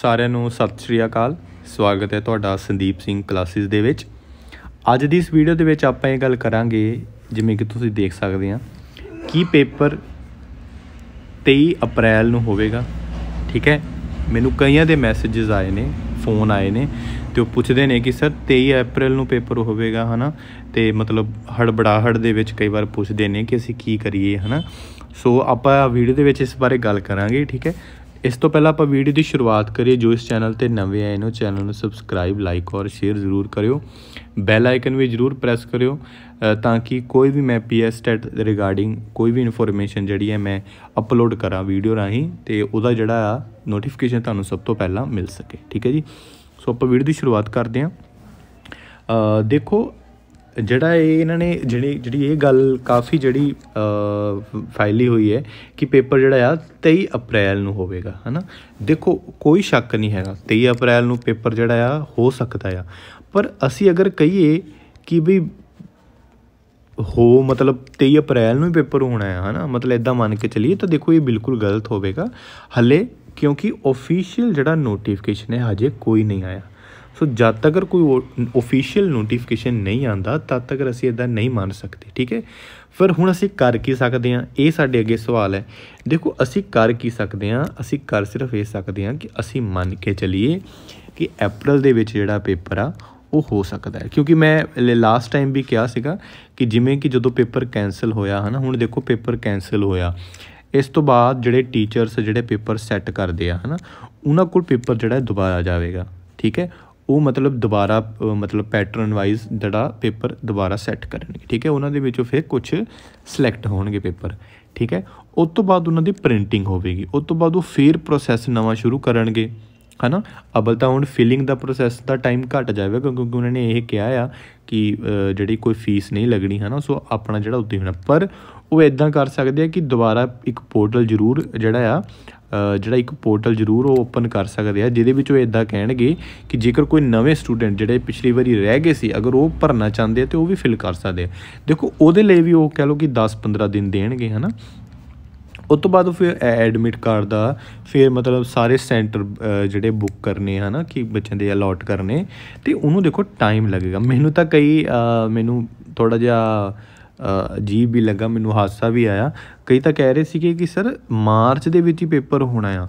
ਸਾਰਿਆਂ ਨੂੰ ਸਤਿ ਸ਼੍ਰੀ ਅਕਾਲ ਸਵਾਗਤ ਹੈ ਤੁਹਾਡਾ ਸੰਦੀਪ ਸਿੰਘ ਕਲਾਸਿਸ ਦੇ ਵਿੱਚ ਅੱਜ ਦੀ ਇਸ ਵੀਡੀਓ ਦੇ ਵਿੱਚ ਆਪਾਂ ਇਹ ਗੱਲ ਕਰਾਂਗੇ ਜਿਵੇਂ ਕਿ ਤੁਸੀਂ ਦੇਖ ਸਕਦੇ ਆ ਕੀ ਪੇਪਰ 23 ਅਪ੍ਰੈਲ ਨੂੰ ਹੋਵੇਗਾ ਠੀਕ ਹੈ ਮੈਨੂੰ ਕਈਆਂ ਦੇ ਮੈਸੇजेस ਆਏ ਨੇ ਫੋਨ ਆਏ ਨੇ ਤੇ ਉਹ ਪੁੱਛਦੇ ਨੇ ਕਿ ਸਰ 23 ਅਪ੍ਰੈਲ ਨੂੰ ਪੇਪਰ ਹੋਵੇਗਾ ਹਨਾ ਤੇ ਮਤਲਬ ਹੜਬੜਾਹੜ ਦੇ ਵਿੱਚ ਕਈ ਵਾਰ ਪੁੱਛਦੇ ਨੇ ਕਿ ਅਸੀਂ ਕੀ ਕਰੀਏ ਹਨਾ ਸੋ ਆਪਾਂ ਵੀਡੀਓ ਦੇ ਵਿੱਚ ਇਸ ਬਾਰੇ ਗੱਲ ਕਰਾਂਗੇ ਠੀਕ ਹੈ ਇਸ ਤੋਂ ਪਹਿਲਾਂ ਆਪਾਂ ਵੀਡੀਓ ਦੀ ਸ਼ੁਰੂਆਤ ਕਰੀਏ ਜੋ ਇਸ ਚੈਨਲ ਤੇ ਨਵੇਂ ਆਏ ਨੇ ਚੈਨਲ ਨੂੰ ਸਬਸਕ੍ਰਾਈਬ ਲਾਈਕ ਔਰ ਸ਼ੇਅਰ ਜ਼ਰੂਰ ਕਰਿਓ ਬੈਲ ਆਈਕਨ ਵੀ ਜ਼ਰੂਰ ਪ੍ਰੈਸ ਕਰਿਓ ਤਾਂ ਕਿ ਕੋਈ ਵੀ ਮੈਂ ਪੀਐਸ ਟੈਟ ਰਿਗਾਰਡਿੰਗ ਕੋਈ ਵੀ ਇਨਫੋਰਮੇਸ਼ਨ ਜਿਹੜੀ ਹੈ ਮੈਂ ਅਪਲੋਡ ਕਰਾਂ ਵੀਡੀਓ ਰਾਹੀਂ ਤੇ ਉਹਦਾ ਜਿਹੜਾ ਆ ਨੋਟੀਫਿਕੇਸ਼ਨ ਤੁਹਾਨੂੰ ਸਭ ਤੋਂ ਪਹਿਲਾਂ ਮਿਲ ਸਕੇ ਠੀਕ ਹੈ ਜੀ ਸੋ ਆਪਾਂ ਵੀਡੀਓ ਦੀ ਸ਼ੁਰੂਆਤ ਕਰਦੇ ਹਾਂ ਦੇਖੋ ਜਿਹੜਾ ਇਹ ਇਹਨਾਂ ਨੇ ਜਿਹੜੀ ਜਿਹੜੀ ਇਹ ਗੱਲ ਕਾਫੀ ਜਿਹੜੀ ਫਾਈਲੀ ਹੋਈ ਹੈ ਕਿ ਪੇਪਰ ਜਿਹੜਾ ਆ 23 ਅਪ੍ਰੈਲ ਨੂੰ ਹੋਵੇਗਾ ਹਨਾ ਦੇਖੋ ਕੋਈ ਸ਼ੱਕ ਨਹੀਂ ਹੈਗਾ 23 ਅਪ੍ਰੈਲ ਨੂੰ ਪੇਪਰ ਜਿਹੜਾ ਆ ਹੋ ਸਕਦਾ ਆ ਪਰ ਅਸੀਂ ਅਗਰ ਕਹੀਏ ਕਿ ਵੀ ਹੋ ਮਤਲਬ 23 ਅਪ੍ਰੈਲ ਨੂੰ ਹੀ ਪੇਪਰ ਹੋਣਾ ਹੈ ਹਨਾ ਮਤਲਬ ਇਦਾਂ ਮੰਨ ਕੇ ਚਲੀਏ ਤਾਂ ਦੇਖੋ ਇਹ ਬਿਲਕੁਲ ਗਲਤ ਹੋਵੇਗਾ ਹੱਲੇ ਕਿਉਂਕਿ ਆਫੀਸ਼ੀਅਲ ਜਿਹੜਾ ਨੋਟੀਫਿਕੇਸ਼ਨ ਹੈ ਹਜੇ ਕੋਈ ਨਹੀਂ ਆਇਆ ਸੋ ਜਦ ਤੱਕ ਕੋਈ ਅਫੀਸ਼ੀਅਲ ਨੋਟੀਫਿਕੇਸ਼ਨ ਨਹੀਂ ਆਂਦਾ ਤਦ ਤੱਕ ਅਸੀਂ ਇਦਾਂ ਨਹੀਂ ਮੰਨ ਸਕਦੇ ਠੀਕ ਹੈ ਫਿਰ ਹੁਣ ਅਸੀਂ ਕਰ ਕੀ ਸਕਦੇ ਆ ਇਹ ਸਾਡੇ ਅੱਗੇ ਸਵਾਲ ਹੈ ਦੇਖੋ ਅਸੀਂ ਕਰ ਕੀ ਸਕਦੇ ਆ ਅਸੀਂ ਕਰ ਸਿਰਫ ਇਹ ਸਕਦੇ ਆ ਕਿ ਅਸੀਂ ਮੰਨ ਕੇ ਚੱਲੀਏ ਕਿ ਅਪ੍ਰੈਲ ਦੇ ਵਿੱਚ ਜਿਹੜਾ ਪੇਪਰ ਆ ਉਹ ਹੋ ਸਕਦਾ ਹੈ ਕਿਉਂਕਿ ਮੈਂ ਲਾਸਟ ਟਾਈਮ ਵੀ ਕਿਹਾ ਸੀਗਾ ਕਿ ਜਿਵੇਂ ਕਿ ਜਦੋਂ ਪੇਪਰ ਕੈਨਸਲ ਹੋਇਆ ਹਨਾ ਹੁਣ ਦੇਖੋ ਪੇਪਰ ਕੈਨਸਲ ਹੋਇਆ ਇਸ ਤੋਂ ਬਾਅਦ ਜਿਹੜੇ ਟੀਚਰਸ ਜਿਹੜੇ ਪੇਪਰ ਸੈੱਟ ਕਰਦੇ ਆ ਹਨਾ ਉਹਨਾਂ ਕੋਲ ਪੇਪਰ ਜਿਹੜਾ ਦੁਬਾਰਾ ਜਾਵੇਗਾ ਠੀਕ ਹੈ ਉਹ ਮਤਲਬ ਦੁਬਾਰਾ ਮਤਲਬ ਪੈਟਰਨ ਵਾਈਜ਼ ਜਿਹੜਾ ਪੇਪਰ ਦੁਬਾਰਾ ਸੈੱਟ ਕਰਨਗੇ ਠੀਕ ਹੈ ਉਹਨਾਂ ਦੇ ਵਿੱਚੋਂ ਫਿਰ ਕੁਝ ਸਿਲੈਕਟ ਹੋਣਗੇ ਪੇਪਰ ਠੀਕ ਹੈ ਉਸ ਤੋਂ ਬਾਅਦ ਉਹਨਾਂ ਦੀ ਪ੍ਰਿੰਟਿੰਗ ਹੋਵੇਗੀ ਉਸ ਤੋਂ ਬਾਅਦ ਉਹ ਫੇਰ ਪ੍ਰੋਸੈਸ ਨਵਾਂ ਸ਼ੁਰੂ ਕਰਨਗੇ ਹਨਾ ਅਬਲ ਤਾਂ ਹੁਣ ਫਿਲਿੰਗ ਦਾ ਪ੍ਰੋਸੈਸ ਦਾ ਟਾਈਮ ਘਟ ਜਾਵੇਗਾ ਕਿਉਂਕਿ ਉਹਨਾਂ ਨੇ ਇਹ ਕਿਹਾ ਆ ਕਿ ਜਿਹੜੀ ਕੋਈ ਫੀਸ ਨਹੀਂ ਲੱਗਣੀ ਹਨਾ ਸੋ ਆਪਣਾ ਜਿਹੜਾ ਉੱਤੇ ਹੋਣਾ ਪਰ ਉਹ ਇਦਾਂ ਕਰ ਸਕਦੇ ਆ ਕਿ ਦੁਬਾਰਾ ਇੱਕ ਪੋਰਟਲ ਜ਼ਰੂਰ ਜਿਹੜਾ ਆ ਜਿਹੜਾ ਇੱਕ ਪੋਰਟਲ ਜ਼ਰੂਰ ਉਹ ਓਪਨ ਕਰ ਸਕਦੇ ਆ ਜਿਹਦੇ ਵਿੱਚ ਉਹ ਇਦਾਂ ਕਹਿਣਗੇ ਕਿ ਜੇਕਰ ਕੋਈ ਨਵੇਂ ਸਟੂਡੈਂਟ ਜਿਹੜੇ ਪਿਛਲੀ ਵਾਰੀ ਰਹਿ ਗਏ ਸੀ ਅਗਰ ਉਹ ਭਰਨਾ ਚਾਹੁੰਦੇ ਆ ਤੇ ਉਹ ਵੀ ਫਿਲ ਕਰ ਸਕਦੇ ਆ ਦੇਖੋ ਉਹਦੇ ਲਈ ਵੀ ਉਹ ਕਹਿ ਲਓ ਕਿ 10-15 ਦਿਨ ਦੇਣਗੇ ਹਨਾ ਉਸ ਤੋਂ ਬਾਅਦ ਫਿਰ ਐਡਮਿਟ ਕਾਰਡ ਦਾ ਫਿਰ ਮਤਲਬ ਸਾਰੇ ਸੈਂਟਰ ਜਿਹੜੇ ਬੁੱਕ ਕਰਨੇ ਹਨਾ ਕਿ ਬੱਚਿਆਂ ਦੇ ਅਲਾਟ ਕਰਨੇ ਤੇ ਉਹਨੂੰ ਦੇਖੋ ਟਾਈਮ ਲੱਗੇਗਾ ਮੈਨੂੰ ਤਾਂ ਕਈ ਮੈਨੂੰ ਥੋੜਾ ਜਿਹਾ ਅਜੀਬ ਵੀ ਲੱਗਾ ਮੈਨੂੰ ਹਾਸਾ ਵੀ ਆਇਆ ਕਈ ਤਾਂ ਕਹਿ ਰਹੇ ਸੀਗੇ ਕਿ ਸਰ ਮਾਰਚ ਦੇ ਵਿੱਚ ਹੀ ਪੇਪਰ ਹੋਣਾ ਆ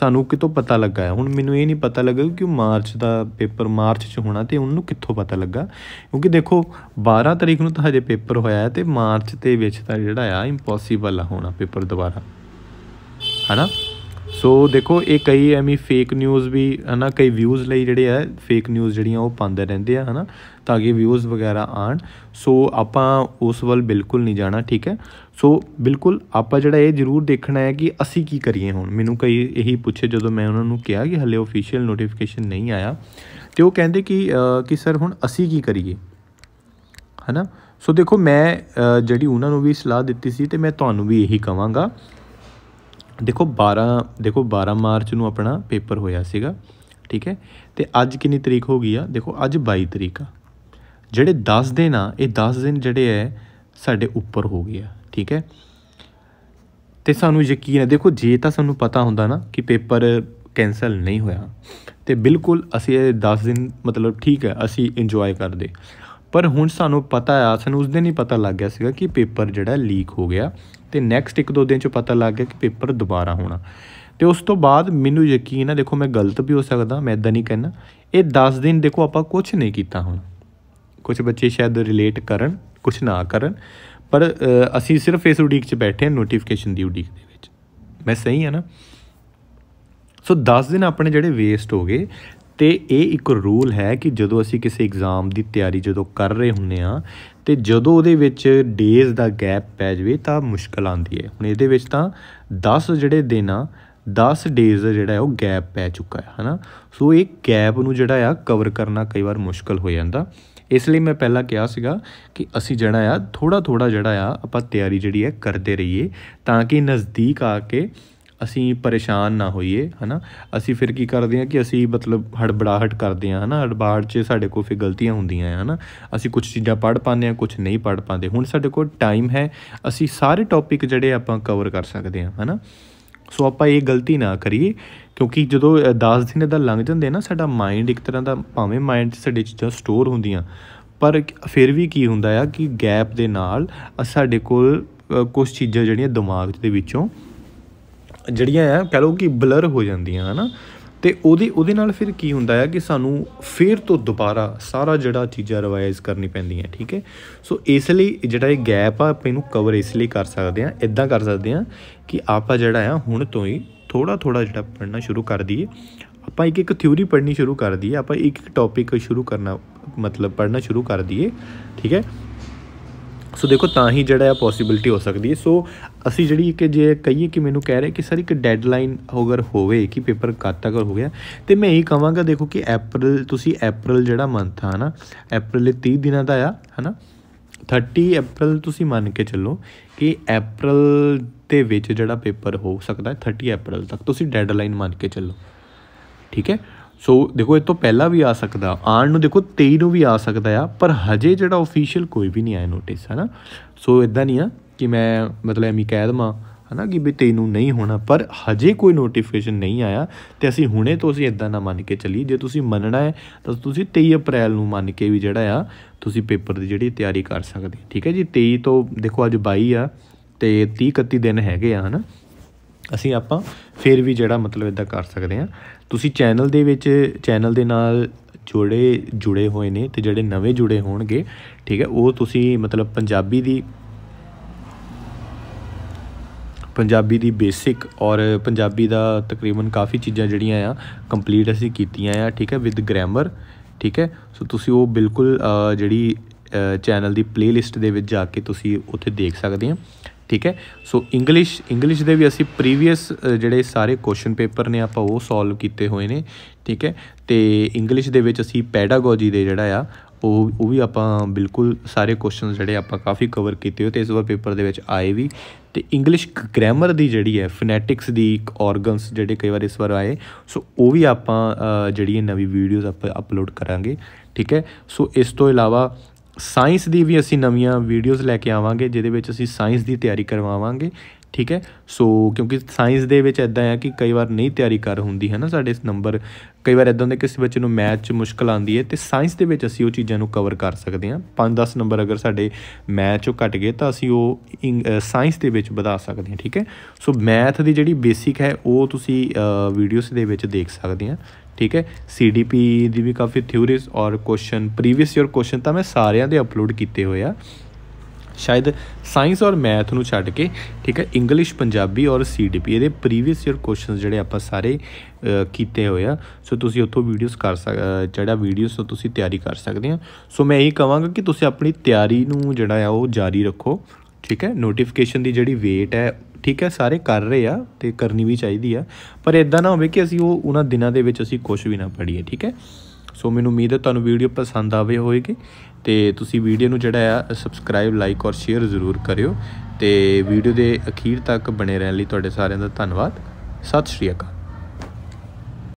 ਸਾਨੂੰ ਕਿਤੋਂ ਪਤਾ ਲੱਗਾ ਹੈ ਹੁਣ ਮੈਨੂੰ ਇਹ ਨਹੀਂ ਪਤਾ ਲੱਗਾ ਕਿ ਮਾਰਚ ਦਾ ਪੇਪਰ ਮਾਰਚ 'ਚ ਹੋਣਾ ਤੇ ਉਹਨੂੰ ਕਿੱਥੋਂ ਪਤਾ ਲੱਗਾ ਕਿਉਂਕਿ ਦੇਖੋ 12 ਤਰੀਕ ਨੂੰ ਤਾਂ ਹਜੇ ਪੇਪਰ ਹੋਇਆ ਹੈ ਤੇ ਮਾਰਚ ਤੇ ਵਿੱਚ ਤਾਂ ਜਿਹੜਾ ਆ ਇੰਪੋਸੀਬਲ ਆ ਹੋਣਾ ਪੇਪਰ ਦੁਬਾਰਾ ਹੈਨਾ ਸੋ ਦੇਖੋ ਇਹ ਕਈ ਐਵੇਂ ਫੇਕ ਨਿਊਜ਼ ਵੀ ਹਨਾ ਕਈ ਵਿਊਜ਼ ਲਈ ਜਿਹੜੇ ਆ ਫੇਕ ਨਿਊਜ਼ ਜਿਹੜੀਆਂ ਉਹ ਪਾਉਂਦੇ ਰਹਿੰਦੇ ਆ ਹਨਾ ਤਾਂ ਕਿ ਵਿਊਜ਼ ਵਗੈਰਾ ਆਣ ਸੋ ਆਪਾਂ ਉਸ ਵੱਲ ਬਿਲਕੁਲ ਨਹੀਂ ਜਾਣਾ ਠੀਕ ਹੈ ਸੋ ਬਿਲਕੁਲ ਆਪਾਂ ਜਿਹੜਾ ਇਹ ਜ਼ਰੂਰ ਦੇਖਣਾ ਹੈ ਕਿ ਅਸੀਂ ਕੀ ਕਰੀਏ ਹੁਣ ਮੈਨੂੰ ਕਈ ਇਹੀ ਪੁੱਛੇ ਜਦੋਂ ਮੈਂ ਉਹਨਾਂ ਨੂੰ ਕਿਹਾ ਕਿ ਹਲੇ ਅਫੀਸ਼ੀਅਲ ਨੋਟੀਫਿਕੇਸ਼ਨ ਨਹੀਂ ਆਇਆ ਤੇ ਉਹ ਕਹਿੰਦੇ ਕਿ ਕਿ ਸਰ ਹੁਣ ਅਸੀਂ ਕੀ ਕਰੀਏ ਹਨਾ ਸੋ ਦੇਖੋ ਮੈਂ ਜਿਹੜੀ ਉਹਨਾਂ ਨੂੰ ਵੀ ਸਲਾਹ ਦਿੱਤੀ ਸੀ ਤੇ ਮੈਂ ਤੁਹਾਨੂੰ ਵੀ ਇਹੀ ਕਹਾਂਗਾ ਦੇਖੋ 12 ਦੇਖੋ 12 ਮਾਰਚ ਨੂੰ ਆਪਣਾ ਪੇਪਰ ਹੋਇਆ ਸੀਗਾ ਠੀਕ ਹੈ ਤੇ ਅੱਜ ਕਿੰਨੀ ਤਰੀਕ ਹੋ ਗਈ ਆ ਦੇਖੋ ਅੱਜ 22 ਤਰੀਕ ਆ ਜਿਹੜੇ 10 ਦਿਨ ਆ ਇਹ 10 ਦਿਨ ਜਿਹੜੇ ਐ ਸਾਡੇ ਉੱਪਰ ਹੋ ਗਏ ਆ ਠੀਕ ਹੈ ਤੇ ਸਾਨੂੰ ਯਕੀਨ ਹੈ ਦੇਖੋ ਜੇ ਤਾਂ ਸਾਨੂੰ ਪਤਾ ਹੁੰਦਾ ਨਾ ਕਿ ਪੇਪਰ ਕੈਨਸਲ ਨਹੀਂ ਹੋਇਆ ਤੇ ਬਿਲਕੁਲ ਅਸੀਂ ਇਹ 10 ਦਿਨ ਮਤਲਬ ਠੀਕ ਹੈ ਅਸੀਂ ਇੰਜੋਏ ਕਰਦੇ ਪਰ ਹੁਣ ਸਾਨੂੰ ਪਤਾ ਆ ਸਾਨੂੰ ਉਸ ਦਿਨ ਹੀ ਪਤਾ ਲੱਗ ਗਿਆ ਸੀਗਾ ਕਿ ਪੇਪਰ ਜਿਹੜਾ ਲੀਕ ਹੋ ਗਿਆ ਤੇ ਨੈਕਸਟ ਇੱਕ ਦੋ ਦਿਨ ਚ ਪਤਾ ਲੱਗ ਗਿਆ ਕਿ ਪੇਪਰ ਦੁਬਾਰਾ ਹੋਣਾ ਤੇ ਉਸ ਤੋਂ ਬਾਅਦ ਮੈਨੂੰ ਯਕੀਨ ਹੈ ਦੇਖੋ ਮੈਂ ਗਲਤ ਵੀ ਹੋ ਸਕਦਾ ਮੈਂ ਇਦਾਂ ਨਹੀਂ ਕਹਿਣਾ ਇਹ 10 ਦਿਨ ਦੇਖੋ ਆਪਾਂ ਕੁਝ ਨਹੀਂ ਕੀਤਾ ਹੁਣ ਕੁਝ ਬੱਚੇ ਸ਼ਾਇਦ ਰਿਲੇਟ ਕਰਨ ਕੁਝ ਨਾ ਕਰਨ ਪਰ ਅਸੀਂ ਸਿਰਫ ਇਸ ਉਡੀਕ 'ਚ ਬੈਠੇ ਹਾਂ ਨੋਟੀਫਿਕੇਸ਼ਨ ਦੀ ਉਡੀਕ ਦੇ ਵਿੱਚ ਮੈਂ ਸਹੀ ਹਾਂ ਨਾ ਸੋ 10 ਦਿਨ ਆਪਣੇ ਜਿਹੜੇ ਵੇਸਟ ਹੋ ਗਏ ਤੇ ਇਹ ਇੱਕ ਰੂਲ ਹੈ ਕਿ ਜਦੋਂ ਅਸੀਂ ਕਿਸੇ ਐਗਜ਼ਾਮ ਦੀ ਤਿਆਰੀ ਜਦੋਂ ਕਰ ਰਹੇ ਹੁੰਨੇ ਆ ਤੇ ਜਦੋਂ ਉਹਦੇ ਵਿੱਚ ਡੇਜ਼ ਦਾ ਗੈਪ ਪੈ ਜਾਵੇ ਤਾਂ ਮੁਸ਼ਕਲ ਆਂਦੀ ਹੈ ਹੁਣ ਇਹਦੇ ਵਿੱਚ ਤਾਂ 10 ਜਿਹੜੇ ਦਿਨ ਆ 10 ਡੇਜ਼ ਦਾ ਜਿਹੜਾ ਉਹ ਗੈਪ ਪੈ ਚੁੱਕਾ ਹੈ ਹਨਾ ਸੋ ਇਹ ਗੈਪ ਨੂੰ ਜਿਹੜਾ ਆ ਕਵਰ ਕਰਨਾ ਕਈ ਵਾਰ ਮੁਸ਼ਕਲ ਹੋ ਜਾਂਦਾ ਇਸ ਲਈ ਮੈਂ ਪਹਿਲਾਂ ਕਿਹਾ ਸੀਗਾ ਕਿ ਅਸੀਂ ਜਿਹੜਾ ਆ ਥੋੜਾ ਥੋੜਾ ਜਿਹੜਾ ਆ ਆਪਾਂ ਤਿਆਰੀ ਜਿਹੜੀ ਹੈ ਕਰਦੇ ਰਹੀਏ ਤਾਂ ਕਿ ਨਜ਼ਦੀਕ ਆ ਕੇ ਅਸੀਂ ਪਰੇਸ਼ਾਨ ਨਾ ਹੋਈਏ ਹਨਾ ਅਸੀਂ ਫਿਰ ਕੀ ਕਰਦੇ ਹਾਂ ਕਿ ਅਸੀਂ ਮਤਲਬ ਹੜਬੜਾਹਟ ਕਰਦੇ ਹਾਂ ਹਨਾ ਹੜਬਾੜ 'ਚ ਸਾਡੇ ਕੋਲ ਫਿਰ ਗਲਤੀਆਂ ਹੁੰਦੀਆਂ ਆ ਹਨਾ ਅਸੀਂ ਕੁਝ ਚੀਜ਼ਾਂ ਪੜ੍ਹ ਪਾਉਂਦੇ ਹਾਂ ਕੁਝ ਨਹੀਂ ਪੜ੍ਹ ਪਾਉਂਦੇ ਹੁਣ ਸਾਡੇ ਕੋਲ ਟਾਈਮ ਹੈ ਅਸੀਂ ਸਾਰੇ ਟੌਪਿਕ ਜਿਹੜੇ ਆਪਾਂ ਕਵਰ ਕਰ ਸਕਦੇ ਹਾਂ ਹਨਾ ਸੋ ਆਪਾਂ ਇਹ ਗਲਤੀ ਨਾ ਕਰੀਏ ਕਿਉਂਕਿ ਜਦੋਂ 10 ਦਿਨ ਦਾ ਲੰਘ ਜਾਂਦੇ ਨਾ ਸਾਡਾ ਮਾਈਂਡ ਇੱਕ ਤਰ੍ਹਾਂ ਦਾ ਭਾਵੇਂ ਮਾਈਂਡ 'ਚ ਸਾਡੇ ਚੀਜ਼ਾਂ ਸਟੋਰ ਹੁੰਦੀਆਂ ਪਰ ਫਿਰ ਵੀ ਕੀ ਹੁੰਦਾ ਆ ਕਿ ਗੈਪ ਦੇ ਨਾਲ ਸਾਡੇ ਕੋਲ ਕੁਝ ਚੀਜ਼ਾਂ ਜਿਹੜੀਆਂ ਦਿਮਾਗ ਦੇ ਵਿੱਚੋਂ ਜਿਹੜੀਆਂ ਆ ਕਹ ਲਓ ਕਿ ਬਲਰ ਹੋ ਜਾਂਦੀਆਂ ਹਨਾ ਤੇ ਉਹਦੇ ਉਹਦੇ ਨਾਲ ਫਿਰ ਕੀ ਹੁੰਦਾ ਹੈ ਕਿ ਸਾਨੂੰ ਫੇਰ ਤੋਂ ਦੁਬਾਰਾ ਸਾਰਾ ਜਿਹੜਾ ਚੀਜ਼ਾਂ ਰਿਵਾਈਜ਼ ਕਰਨੀ ਪੈਂਦੀਆਂ ਠੀਕ ਹੈ ਸੋ ਇਸ ਲਈ ਜਿਹੜਾ ਇਹ ਗੈਪ ਆ ਆਪਾਂ ਇਹਨੂੰ ਕਵਰ ਇਸ ਲਈ ਕਰ ਸਕਦੇ ਆ ਇਦਾਂ ਕਰ ਸਕਦੇ ਆ ਕਿ ਆਪਾਂ ਜਿਹੜਾ ਆ ਹੁਣ ਤੋਂ ਹੀ ਥੋੜਾ ਥੋੜਾ ਜਿਹੜਾ ਪੜਨਾ ਸ਼ੁਰੂ ਕਰ ਦਈਏ ਆਪਾਂ ਇੱਕ ਇੱਕ ਥਿਊਰੀ ਪੜਨੀ ਸ਼ੁਰੂ ਕਰ ਦਈਏ ਆਪਾਂ ਇੱਕ ਇੱਕ ਟੌਪਿਕ ਸ਼ੁਰੂ ਕਰਨਾ ਮਤਲਬ ਪੜਨਾ ਸ਼ੁਰੂ ਕਰ ਦਈਏ ਠੀਕ ਹੈ ਸੋ ਦੇਖੋ ਤਾਂ ਹੀ ਜਿਹੜਾ ਆ ਪੋਸਿਬਿਲਟੀ ਹੋ ਸਕਦੀ ਹੈ ਸੋ ਅਸੀਂ ਜਿਹੜੀ ਕਿ ਜੇ ਕਹੀਏ ਕਿ ਮੈਨੂੰ ਕਹਿ ਰਹੇ ਕਿ ਸਰ ਇੱਕ ਡੈਡਲਾਈਨ ਅਗਰ ਹੋਵੇ ਕਿ ਪੇਪਰ ਕਦ ਤੱਕ ਹੋ ਗਿਆ ਤੇ ਮੈਂ ਇਹ ਕਹਾਂਗਾ ਦੇਖੋ ਕਿ ਅਪ੍ਰੈਲ ਤੁਸੀਂ ਅਪ੍ਰੈਲ ਜਿਹੜਾ ਮੰਥ ਆ ਹਨਾ ਅਪ੍ਰੈਲ ਇਹ 30 ਦਿਨਾਂ ਦਾ ਆ ਹਨਾ 30 ਅਪ੍ਰੈਲ ਤੁਸੀਂ ਮੰਨ ਕੇ ਚੱਲੋ ਕਿ ਅਪ੍ਰੈਲ ਦੇ ਵਿੱਚ ਜਿਹੜਾ ਪੇਪਰ ਹੋ ਸਕਦਾ 30 ਅਪ੍ਰੈਲ ਤੱਕ ਤੁਸੀਂ ਡੈਡਲਾਈਨ ਮੰਨ ਕੇ ਚੱਲੋ ਠੀਕ ਹੈ ਸੋ ਦੇਖੋ ਇਹ ਤੋਂ ਪਹਿਲਾਂ ਵੀ ਆ ਸਕਦਾ ਆਉਣ ਨੂੰ ਦੇਖੋ 23 ਨੂੰ ਵੀ ਆ ਸਕਦਾ ਆ ਪਰ ਹਜੇ ਜਿਹੜਾ ਅਫੀਸ਼ੀਅਲ ਕੋਈ ਵੀ ਨਹੀਂ ਆਇਆ ਨੋਟਿਸ ਹਨਾ ਸੋ ਇਦਾਂ ਨਹੀਂ ਆ ਕਿ ਮੈਂ ਮਤਲਬ ਐਮੀ ਕਹਿ ਦਮਾ ਹਨਾ ਕਿ ਵੀ 23 ਨੂੰ ਨਹੀਂ ਹੋਣਾ ਪਰ ਹਜੇ ਕੋਈ ਨੋਟੀਫਿਕੇਸ਼ਨ ਨਹੀਂ ਆਇਆ ਤੇ ਅਸੀਂ ਹੁਣੇ ਤੋਂ ਅਸੀਂ ਇਦਾਂ ਨਾ ਮੰਨ ਕੇ ਚੱਲੀ ਜੇ ਤੁਸੀਂ ਮੰਨਣਾ ਹੈ ਤਾਂ ਤੁਸੀਂ 23 ਅਪ੍ਰੈਲ ਨੂੰ ਮੰਨ ਕੇ ਵੀ ਜਿਹੜਾ ਆ ਤੁਸੀਂ ਪੇਪਰ ਦੀ ਜਿਹੜੀ ਤਿਆਰੀ ਕਰ ਸਕਦੇ ਠੀਕ ਹੈ ਜੀ 23 ਤੋਂ ਦੇਖੋ ਅੱਜ 22 ਆ ਤੇ 30 31 ਦਿਨ ਹੈਗੇ ਆ ਹਨਾ ਅਸੀਂ ਆਪਾਂ ਫੇਰ ਵੀ ਜਿਹੜਾ ਮਤਲਬ ਇਦਾਂ ਕਰ ਸਕਦੇ ਆ ਤੁਸੀਂ ਚੈਨਲ ਦੇ ਵਿੱਚ ਚੈਨਲ ਦੇ ਨਾਲ ਜੁੜੇ ਜੁੜੇ ਹੋਏ ਨੇ ਤੇ ਜਿਹੜੇ ਨਵੇਂ ਜੁੜੇ ਹੋਣਗੇ ਠੀਕ ਹੈ ਉਹ ਤੁਸੀਂ ਮਤਲਬ ਪੰਜਾਬੀ ਦੀ ਪੰਜਾਬੀ ਦੀ ਬੇਸਿਕ ਔਰ ਪੰਜਾਬੀ ਦਾ ਤਕਰੀਬਨ ਕਾਫੀ ਚੀਜ਼ਾਂ ਜਿਹੜੀਆਂ ਆ ਕੰਪਲੀਟ ਅਸੀਂ ਕੀਤੀਆਂ ਆ ਠੀਕ ਹੈ ਵਿਦ ਗ੍ਰਾਮਰ ਠੀਕ ਹੈ ਸੋ ਤੁਸੀਂ ਉਹ ਬਿਲਕੁਲ ਜਿਹੜੀ ਚੈਨਲ ਦੀ ਪਲੇਲਿਸਟ ਦੇ ਵਿੱਚ ਜਾ ਕੇ ਤੁਸੀਂ ਉੱਥੇ ਦੇਖ ਸਕਦੇ ਆ ਠੀਕ ਹੈ ਸੋ ਇੰਗਲਿਸ਼ ਇੰਗਲਿਸ਼ ਦੇ ਵੀ ਅਸੀਂ ਪ੍ਰੀਵੀਅਸ ਜਿਹੜੇ ਸਾਰੇ ਕੁਐਸਚਨ ਪੇਪਰ ਨੇ ਆਪਾਂ ਉਹ ਸੋਲਵ ਕੀਤੇ ਹੋਏ ਨੇ ਠੀਕ ਹੈ ਤੇ ਇੰਗਲਿਸ਼ ਦੇ ਵਿੱਚ ਅਸੀਂ ਪੈਡਾਗੋਜੀ ਦੇ ਜਿਹੜਾ ਆ ਉਹ ਉਹ ਵੀ ਆਪਾਂ ਬਿਲਕੁਲ ਸਾਰੇ ਕੁਐਸਚਨ ਜਿਹੜੇ ਆਪਾਂ ਕਾਫੀ ਕਵਰ ਕੀਤੇ ਹੋ ਤੇ ਇਸ ਵਾਰ ਪੇਪਰ ਦੇ ਵਿੱਚ ਆਏ ਵੀ ਤੇ ਇੰਗਲਿਸ਼ ਗ੍ਰਾਮਰ ਦੀ ਜਿਹੜੀ ਹੈ ਫੋਨੈਟਿਕਸ ਦੀ ਆਰਗਨਸ ਜਿਹੜੇ ਕਈ ਵਾਰ ਇਸ ਵਾਰ ਆਏ ਸੋ ਉਹ ਵੀ ਆਪਾਂ ਜਿਹੜੀ ਨਵੀਂ ਵੀਡੀਓਜ਼ ਆਪਾਂ ਅਪਲੋਡ ਕਰਾਂਗੇ ਠੀਕ ਹੈ ਸੋ ਇਸ ਤੋਂ ਇਲਾਵਾ ਸਾਇੰਸ ਦੀ ਵੀ ਅਸੀਂ ਨਵੀਆਂ ਵੀਡੀਓਜ਼ ਲੈ ਕੇ ਆਵਾਂਗੇ ਜਿਹਦੇ ਵਿੱਚ ਅਸੀਂ ਸਾਇੰਸ ਦੀ ਤਿਆਰੀ ਕਰਵਾਵਾਂਗੇ ਠੀਕ ਹੈ ਸੋ ਕਿਉਂਕਿ ਸਾਇੰਸ ਦੇ ਵਿੱਚ ਐਦਾਂ ਹੈ ਕਿ ਕਈ ਵਾਰ ਨਹੀਂ ਤਿਆਰੀ ਕਰ ਹੁੰਦੀ ਹੈ ਨਾ ਸਾਡੇ ਇਸ ਨੰਬਰ ਕਈ ਵਾਰ ਐਦਾਂ ਹੁੰਦੇ ਕਿਸੇ ਬੱਚੇ ਨੂੰ ਮੈਥ 'ਚ ਮੁਸ਼ਕਲ ਆਉਂਦੀ ਹੈ ਤੇ ਸਾਇੰਸ ਦੇ ਵਿੱਚ ਅਸੀਂ ਉਹ ਚੀਜ਼ਾਂ ਨੂੰ ਕਵਰ ਕਰ ਸਕਦੇ ਹਾਂ 5-10 ਨੰਬਰ ਅਗਰ ਸਾਡੇ ਮੈਥ 'ਚੋਂ ਘਟ ਗਏ ਤਾਂ ਅਸੀਂ ਉਹ ਸਾਇੰਸ ਦੇ ਵਿੱਚ ਵਧਾ ਸਕਦੇ ਹਾਂ ਠੀਕ ਹੈ ਸੋ ਮੈਥ ਦੀ ਜਿਹੜੀ ਬੇਸਿਕ ਹੈ ਉਹ ਤੁਸੀਂ ਵੀਡੀਓਸ ਦੇ ਵਿੱਚ ਦੇਖ ਸਕਦੇ ਹਾਂ ਠੀਕ ਹੈ ਸੀਡੀਪੀ ਦੀ ਵੀ ਕਾਫੀ ਥਿਊਰੀਜ਼ ਔਰ ਕੁਐਸਚਨ ਪ੍ਰੀਵੀਅਸ ਈਅਰ ਕੁਐਸਚਨ ਤਾਂ ਮੈਂ ਸਾਰਿਆਂ ਦੇ ਅਪਲੋਡ ਕੀਤੇ ਹੋਏ ਆ ਸ਼ਾਇਦ ਸਾਇੰਸ ਔਰ ਮੈਥ ਨੂੰ ਛੱਡ ਕੇ ਠੀਕ ਹੈ ਇੰਗਲਿਸ਼ ਪੰਜਾਬੀ ਔਰ ਸੀਡੀਪੀ ਇਹਦੇ ਪ੍ਰੀਵੀਅਸ ਈਅਰ ਕੁਐਸਚਨਸ ਜਿਹੜੇ ਆਪਾਂ ਸਾਰੇ ਕੀਤੇ ਹੋਏ ਆ ਸੋ ਤੁਸੀਂ ਉੱਥੋਂ ਵੀਡੀਓਜ਼ ਕਰ ਸਕ ਜਿਹੜਾ ਵੀਡੀਓਜ਼ ਤੋਂ ਤੁਸੀਂ ਤਿਆਰੀ ਕਰ ਸਕਦੇ ਆ ਸੋ ਮੈਂ ਇਹੀ ਕਹਾਂਗਾ ਕਿ ਤੁਸੀਂ ਆਪਣੀ ਤਿਆਰੀ ਨੂੰ ਜਿਹੜਾ ਆ ਉਹ ਜਾਰੀ ਰੱਖੋ ਠੀਕ ਹੈ ਨੋਟੀਫਿਕੇਸ਼ਨ ਦੀ ਜਿਹੜੀ ਵੇਟ ਹੈ ਠੀਕ ਹੈ ਸਾਰੇ ਕਰ ਰਹੇ ਆ ਤੇ ਕਰਨੀ ਵੀ ਚਾਹੀਦੀ ਆ ਪਰ ਇਦਾਂ ਨਾ ਹੋਵੇ ਕਿ ਅਸੀਂ ਉਹ ਉਹਨਾਂ ਦਿਨਾਂ ਦੇ ਵਿੱਚ ਅਸੀਂ ਕੁਝ ਵੀ ਨਾ ਪੜੀਏ ਠੀਕ ਹੈ ਸੋ ਮੈਨੂੰ ਉਮੀਦ ਹੈ ਤੁਹਾਨੂੰ ਵੀਡੀਓ ਪਸੰਦ ਆਵੇ ਹੋਵੇਗੀ ਤੇ ਤੁਸੀਂ ਵੀਡੀਓ ਨੂੰ ਜਿਹੜਾ ਆ ਸਬਸਕ੍ਰਾਈਬ ਲਾਈਕ ਔਰ ਸ਼ੇਅਰ ਜ਼ਰੂਰ ਕਰਿਓ ਤੇ ਵੀਡੀਓ ਦੇ ਅਖੀਰ ਤੱਕ ਬਣੇ ਰਹਿਣ ਲਈ ਤੁਹਾਡੇ ਸਾਰਿਆਂ ਦਾ ਧੰਨਵਾਦ ਸਤਿ ਸ਼੍ਰੀ ਅਕਾਲ